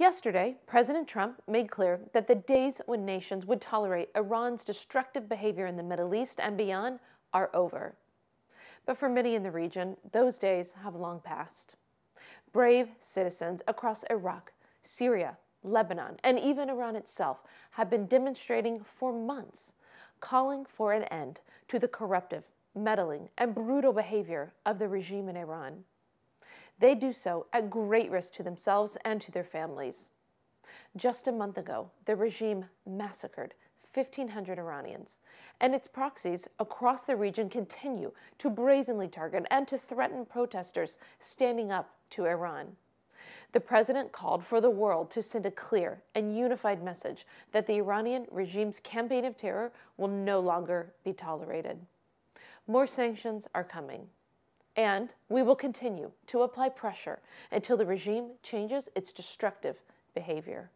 Yesterday, President Trump made clear that the days when nations would tolerate Iran's destructive behavior in the Middle East and beyond are over. But for many in the region, those days have long passed. Brave citizens across Iraq, Syria, Lebanon, and even Iran itself have been demonstrating for months, calling for an end to the corruptive, meddling, and brutal behavior of the regime in Iran. They do so at great risk to themselves and to their families. Just a month ago, the regime massacred 1,500 Iranians, and its proxies across the region continue to brazenly target and to threaten protesters standing up to Iran. The president called for the world to send a clear and unified message that the Iranian regime's campaign of terror will no longer be tolerated. More sanctions are coming. And we will continue to apply pressure until the regime changes its destructive behavior.